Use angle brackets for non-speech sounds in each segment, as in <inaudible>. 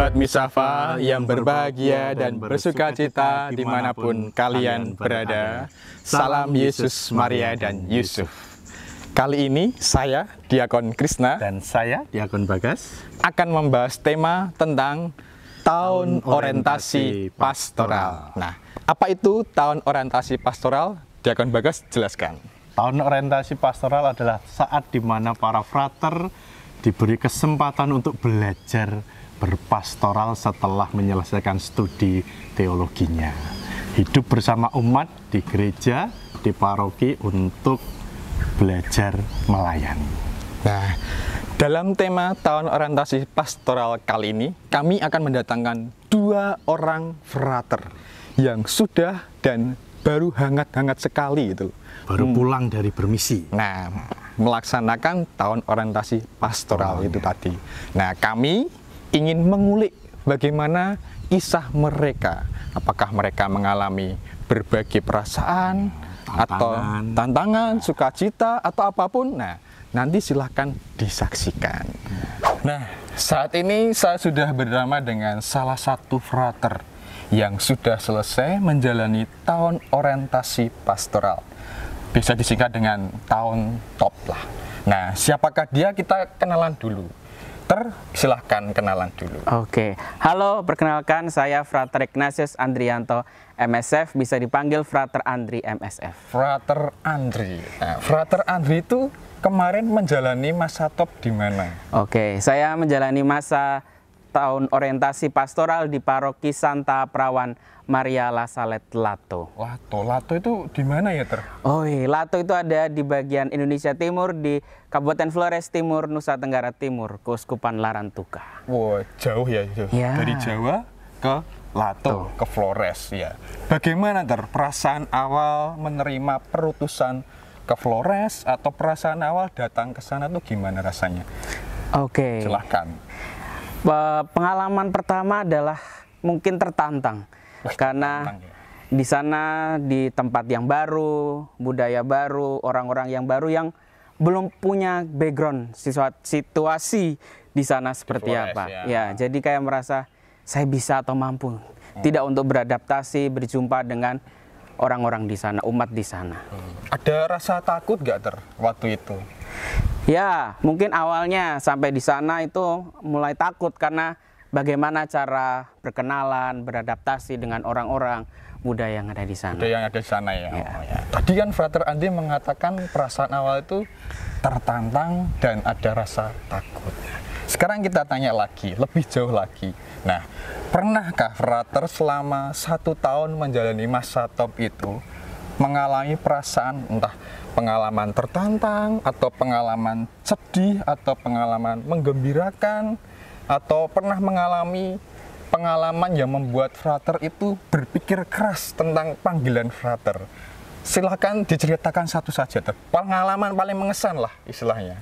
sahabat Misafa yang berbahagia dan bersuka cita dimanapun kalian berada. Salam Yesus, Maria, dan Yusuf. Kali ini saya, Diakon Krishna, dan saya, Diakon Bagas, akan membahas tema tentang tahun orientasi pastoral. Nah, apa itu tahun orientasi pastoral? Diakon Bagas jelaskan. Tahun orientasi pastoral adalah saat di mana para frater diberi kesempatan untuk belajar berpastoral setelah menyelesaikan studi teologinya. Hidup bersama umat di gereja, di paroki untuk belajar melayani. Nah, dalam tema tahun orientasi pastoral kali ini, kami akan mendatangkan dua orang frater yang sudah dan baru hangat-hangat sekali itu. Baru hmm. pulang dari bermisi. Nah, melaksanakan tahun orientasi pastoral oh, itu ya. tadi. Nah, kami ingin mengulik bagaimana kisah mereka. Apakah mereka mengalami berbagai perasaan atau tantangan, sukacita atau apapun. Nah, nanti silahkan disaksikan. Nah, saat ini saya sudah berdrama dengan salah satu frater yang sudah selesai menjalani tahun orientasi pastoral. Bisa disingkat dengan tahun top lah. Nah, siapakah dia? Kita kenalan dulu dokter, silahkan kenalan dulu. Oke, halo perkenalkan saya Frater Ignatius Andrianto MSF, bisa dipanggil Frater Andri MSF. Frater Andri, nah, Frater Andri itu kemarin menjalani masa top di mana? Oke, saya menjalani masa tahun orientasi pastoral di Paroki Santa Prawan Maria La Salet Lato. Lato, Lato itu di mana ya ter? Oh, iya. Lato itu ada di bagian Indonesia Timur di Kabupaten Flores Timur, Nusa Tenggara Timur, Keuskupan Larantuka. Wah, wow, jauh ya, jauh. ya. Dari Jawa ke Lato, Tuh. ke Flores ya. Bagaimana ter perasaan awal menerima perutusan ke Flores atau perasaan awal datang ke sana tuh gimana rasanya? Oke. Okay. Silahkan pengalaman pertama adalah mungkin tertantang Wih, karena tertantang, ya. di sana di tempat yang baru, budaya baru, orang-orang yang baru yang belum punya background situasi di sana seperti apa. Ya. ya, jadi kayak merasa saya bisa atau mampu. Hmm. Tidak untuk beradaptasi, berjumpa dengan orang-orang di sana, umat di sana. Hmm. Ada rasa takut gak ter waktu itu? Ya, mungkin awalnya sampai di sana itu mulai takut karena bagaimana cara berkenalan, beradaptasi dengan orang-orang muda yang ada di sana. Muda yang ada di sana ya. ya. Oh, ya. Tadi kan Frater Andi mengatakan perasaan awal itu tertantang dan ada rasa takut. Sekarang kita tanya lagi, lebih jauh lagi. Nah, pernahkah Frater selama satu tahun menjalani masa top itu mengalami perasaan entah pengalaman tertantang atau pengalaman sedih atau pengalaman menggembirakan atau pernah mengalami pengalaman yang membuat frater itu berpikir keras tentang panggilan frater. Silahkan diceritakan satu saja, ter. pengalaman paling mengesan lah istilahnya.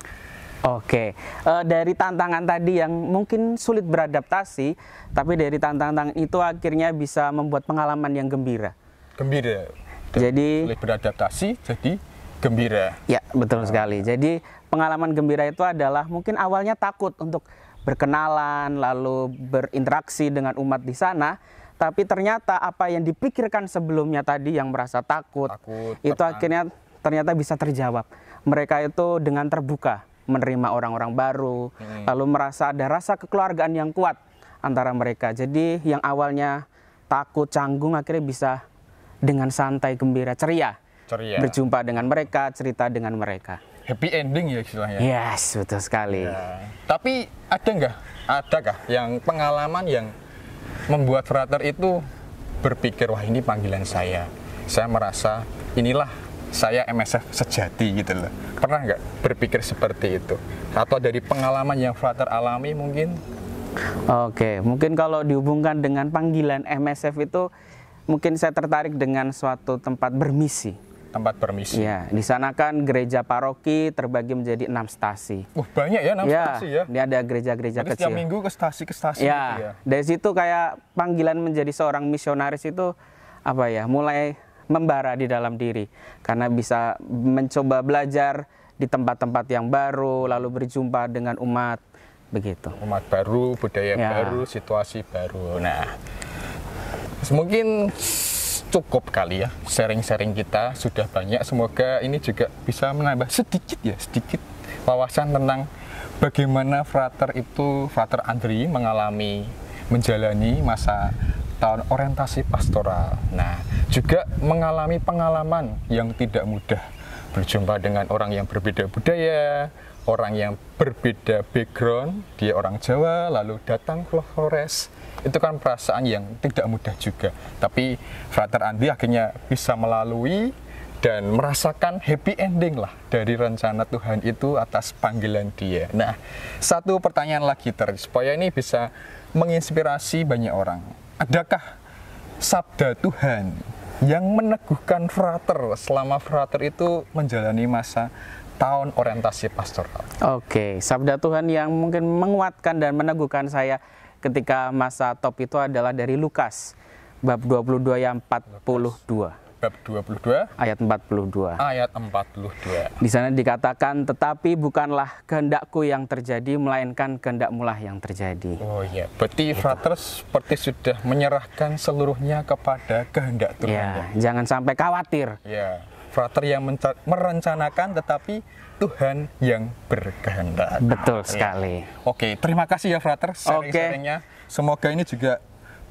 Oke, e, dari tantangan tadi yang mungkin sulit beradaptasi, tapi dari tantangan itu akhirnya bisa membuat pengalaman yang gembira. Gembira. Dan jadi sulit beradaptasi jadi gembira. Ya, betul sekali. Nah. Jadi pengalaman gembira itu adalah mungkin awalnya takut untuk berkenalan lalu berinteraksi dengan umat di sana, tapi ternyata apa yang dipikirkan sebelumnya tadi yang merasa takut, takut itu tenang. akhirnya ternyata bisa terjawab. Mereka itu dengan terbuka menerima orang-orang baru, hmm. lalu merasa ada rasa kekeluargaan yang kuat antara mereka. Jadi yang awalnya takut, canggung akhirnya bisa dengan santai, gembira, ceria. Ceria. Berjumpa dengan mereka, cerita dengan mereka. Happy ending ya istilahnya. Yes, betul sekali. Ya. Tapi ada nggak, adakah yang pengalaman yang membuat Frater itu berpikir wah ini panggilan saya. Saya merasa inilah saya MSF sejati gitu loh. Pernah nggak berpikir seperti itu? Atau dari pengalaman yang Frater alami mungkin? Oke, mungkin kalau dihubungkan dengan panggilan MSF itu mungkin saya tertarik dengan suatu tempat bermisi. Tempat bermisi. Ya, di sana kan gereja paroki terbagi menjadi enam stasi. Wah banyak ya enam ya, stasi ya. Ini ada gereja-gereja kecil. Setiap minggu ke stasi ke stasi. Ya, gitu ya. Dari situ kayak panggilan menjadi seorang misionaris itu apa ya? Mulai membara di dalam diri karena bisa mencoba belajar di tempat-tempat yang baru lalu berjumpa dengan umat begitu umat baru budaya ya. baru situasi baru nah mungkin cukup kali ya sharing-sharing kita sudah banyak semoga ini juga bisa menambah sedikit ya sedikit wawasan tentang bagaimana frater itu frater Andri mengalami menjalani masa tahun orientasi pastoral nah juga mengalami pengalaman yang tidak mudah berjumpa dengan orang yang berbeda budaya orang yang berbeda background dia orang Jawa lalu datang ke Flores itu kan perasaan yang tidak mudah juga tapi Frater Andi akhirnya bisa melalui dan merasakan happy ending lah dari rencana Tuhan itu atas panggilan dia. Nah, satu pertanyaan lagi ter supaya ini bisa menginspirasi banyak orang. Adakah sabda Tuhan yang meneguhkan frater selama frater itu menjalani masa tahun orientasi pastoral? Oke, sabda Tuhan yang mungkin menguatkan dan meneguhkan saya ketika masa top itu adalah dari Lukas bab 22 ya, ayat 42 bab 22 ayat 42. Ayat 42. Di sana dikatakan tetapi bukanlah kehendakku yang terjadi melainkan kehendak lah yang terjadi. Oh iya, berarti gitu. Frater seperti sudah menyerahkan seluruhnya kepada kehendak Tuhan. Ya, jangan sampai khawatir. Ya. Frater yang merencanakan tetapi Tuhan yang berkehendak. Betul sekali. Oke, terima kasih ya Frater sharing-sharingnya. Semoga ini juga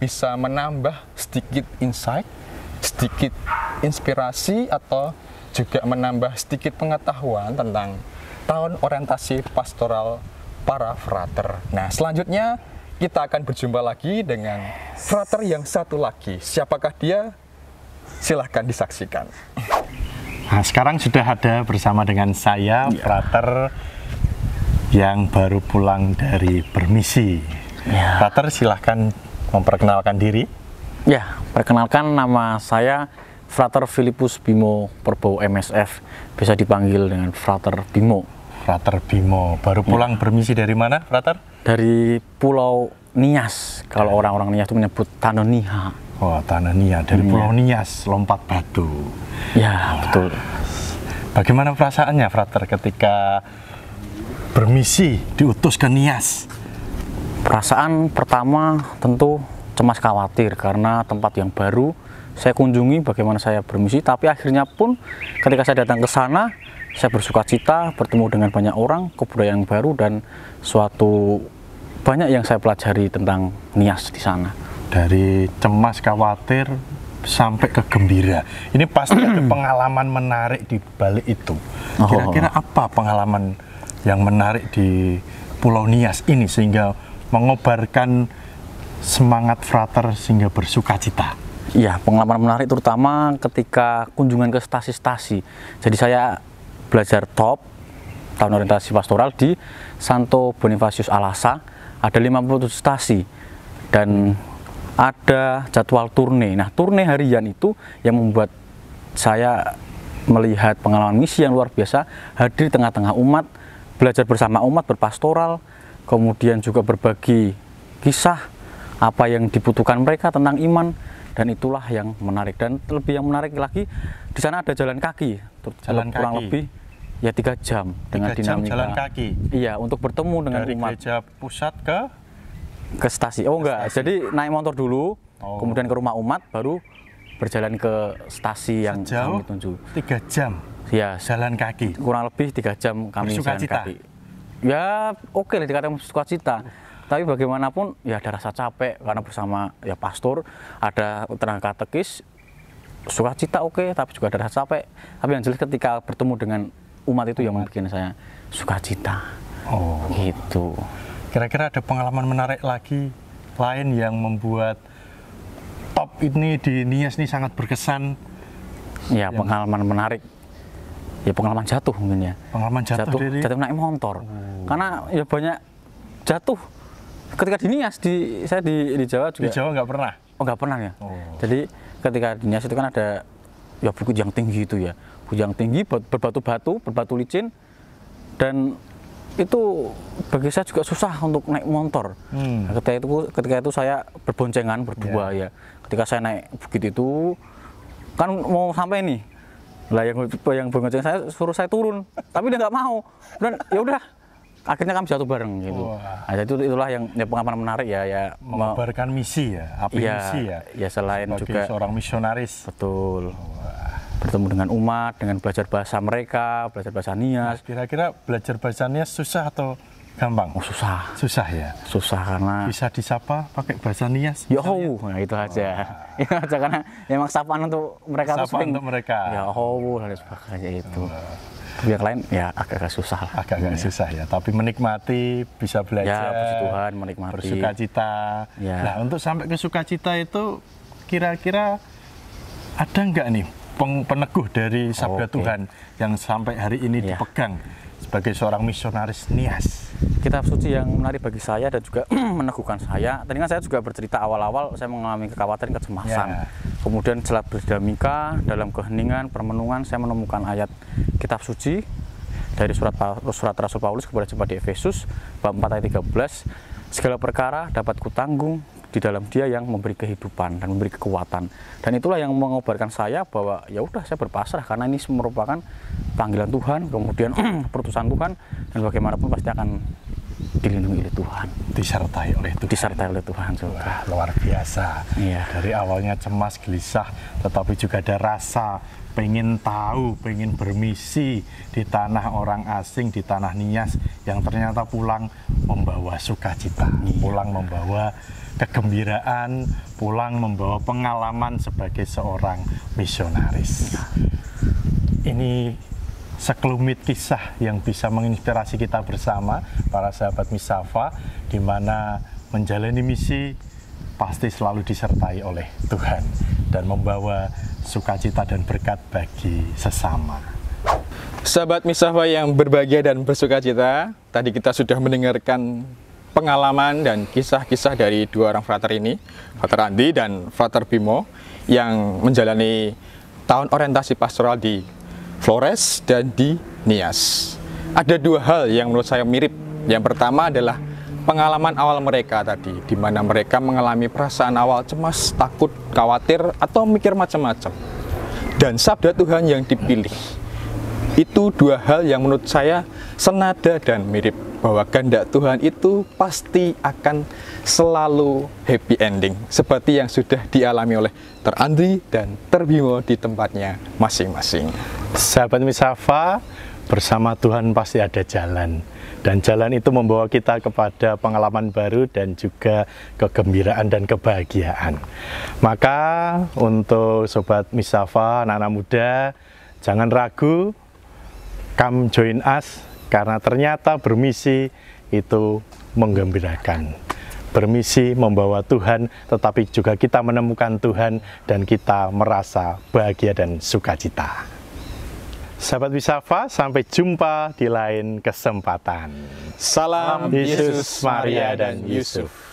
bisa menambah sedikit insight, sedikit inspirasi atau juga menambah sedikit pengetahuan tentang tahun orientasi pastoral para frater. Nah, selanjutnya kita akan berjumpa lagi dengan frater yang satu lagi. Siapakah dia? Silahkan disaksikan. Nah, sekarang sudah ada bersama dengan saya ya. Prater yang baru pulang dari permisi. Ya. Prater silahkan memperkenalkan diri. Ya, perkenalkan nama saya Frater Filipus Bimo Perbowo MSF, bisa dipanggil dengan Frater Bimo. Frater Bimo, baru iya. pulang ya. permisi dari mana, Frater? Dari Pulau Nias, kalau iya. orang-orang Nias itu menyebut Tanoniha. Wah Oh, Nia dari Nia. Pulau Nias, lompat batu. Ya, betul. Bagaimana perasaannya, Frater, ketika bermisi diutus ke Nias? Perasaan pertama tentu cemas khawatir karena tempat yang baru saya kunjungi bagaimana saya bermisi, tapi akhirnya pun ketika saya datang ke sana, saya bersuka cita bertemu dengan banyak orang, kebudayaan baru dan suatu banyak yang saya pelajari tentang Nias di sana dari cemas khawatir sampai ke gembira. Ini pasti ada <clears throat> pengalaman menarik di balik itu. Oh. Kira-kira apa pengalaman yang menarik di Pulau Nias ini sehingga mengobarkan semangat frater sehingga bersuka cita? Iya, pengalaman menarik terutama ketika kunjungan ke stasi-stasi. Jadi saya belajar top tahun orientasi pastoral di Santo Bonifacius Alasa ada 57 stasi dan ada jadwal turne. Nah, turne harian itu yang membuat saya melihat pengalaman misi yang luar biasa, hadir di tengah-tengah umat, belajar bersama umat, berpastoral, kemudian juga berbagi kisah apa yang dibutuhkan mereka tentang iman dan itulah yang menarik dan lebih yang menarik lagi di sana ada jalan kaki jalan kurang kaki. lebih ya tiga jam dengan tiga jam dinamika jalan kaki iya untuk bertemu dengan dari umat gereja pusat ke ke stasi. Oh enggak, stasi. jadi naik motor dulu, oh. kemudian ke rumah umat, baru berjalan ke stasi yang Sejauh kami tunjuk. Tiga jam. Ya, jalan kaki. Kurang lebih tiga jam kami Bersuka jalan cita. kaki. Ya, oke okay lah dikatakan Uh. Tapi bagaimanapun ya ada rasa capek karena bersama ya pastor, ada tenaga Suka cita oke, okay, tapi juga ada rasa capek. Tapi yang jelas ketika bertemu dengan umat itu yang membuat saya suka cita. Oh. Gitu. Kira-kira ada pengalaman menarik lagi lain yang membuat top ini di Nias ini sangat berkesan? Ya, yang... pengalaman menarik. Ya pengalaman jatuh mungkin ya. Pengalaman jatuh, jatuh dari jatuh naik motor. Hmm. Karena ya banyak jatuh ketika di Nias di saya di, di Jawa juga. Di Jawa nggak pernah. Oh nggak pernah ya. Oh. Jadi ketika di Nias itu kan ada ya bukit yang tinggi itu ya, bukit yang tinggi berbatu-batu, berbatu licin dan itu bagi saya juga susah untuk naik motor. Hmm. Nah, ketika itu ketika itu saya berboncengan berdua yeah. ya. Ketika saya naik bukit itu kan mau sampai nih. Lah yang yang bonceng saya suruh saya turun, tapi dia nggak mau. Dan ya udah akhirnya kami jatuh bareng gitu. Wah. Nah, itu itulah yang ya, pengalaman menarik ya ya mengabarkan misi ya, apa ya, misi ya. Ya selain Sebagai juga seorang misionaris. Betul bertemu dengan umat, dengan belajar bahasa mereka, belajar bahasa Nias. Kira-kira belajar bahasa Nias susah atau gampang? Oh, susah. Susah ya. Susah karena bisa disapa pakai bahasa Nias. Yo, nah, itu aja. Oh. itu <laughs> aja ya, karena ya, memang sapaan untuk mereka sapaan sering. untuk mereka. Ya, oh, dan sebagainya itu. Oh yang lain ya agak-agak susah lah. Agak-agak ya. susah ya, tapi menikmati, bisa belajar. Ya, puji Tuhan, menikmati. Bersukacita. Ya. Nah, untuk sampai ke sukacita itu kira-kira ada enggak nih peneguh dari sabda okay. Tuhan yang sampai hari ini yeah. dipegang sebagai seorang misionaris nias. Kitab suci yang menarik bagi saya dan juga <clears throat> meneguhkan saya. Tadi kan saya juga bercerita awal-awal saya mengalami kekhawatiran kecemasan. Yeah. Kemudian jelas berdamika dalam keheningan, permenungan saya menemukan ayat kitab suci dari surat surat Rasul Paulus kepada jemaat di Efesus bab 4 ayat 13 segala perkara dapat kutanggung di dalam dia yang memberi kehidupan dan memberi kekuatan. Dan itulah yang mengobarkan saya bahwa ya udah saya berpasrah karena ini merupakan panggilan Tuhan, kemudian <clears throat> perutusan Tuhan dan bagaimanapun pasti akan dilindungi oleh Tuhan, disertai oleh Tuhan, disertai oleh Tuhan. Juga. luar biasa. Iya. Dari awalnya cemas, gelisah, tetapi juga ada rasa pengen tahu, pengen bermisi di tanah orang asing, di tanah Nias yang ternyata pulang membawa sukacita, iya. pulang membawa kegembiraan pulang membawa pengalaman sebagai seorang misionaris. Ini sekelumit kisah yang bisa menginspirasi kita bersama para sahabat misafa di mana menjalani misi pasti selalu disertai oleh Tuhan dan membawa sukacita dan berkat bagi sesama. Sahabat Misafa yang berbahagia dan bersukacita, tadi kita sudah mendengarkan pengalaman dan kisah-kisah dari dua orang frater ini, Frater Andi dan Frater Bimo yang menjalani tahun orientasi pastoral di Flores dan di Nias. Ada dua hal yang menurut saya mirip. Yang pertama adalah pengalaman awal mereka tadi, di mana mereka mengalami perasaan awal cemas, takut, khawatir, atau mikir macam-macam. Dan sabda Tuhan yang dipilih itu dua hal yang menurut saya senada dan mirip bahwa kehendak Tuhan itu pasti akan selalu happy ending seperti yang sudah dialami oleh Terandri dan Terbimo di tempatnya masing-masing. Sahabat Misafa, bersama Tuhan pasti ada jalan dan jalan itu membawa kita kepada pengalaman baru dan juga kegembiraan dan kebahagiaan. Maka untuk sobat Misafa, anak-anak muda, jangan ragu come join us karena ternyata bermisi itu menggembirakan. Bermisi membawa Tuhan, tetapi juga kita menemukan Tuhan dan kita merasa bahagia dan sukacita. Sahabat Wisafa, sampai jumpa di lain kesempatan. Salam Yesus, Maria, dan Yusuf.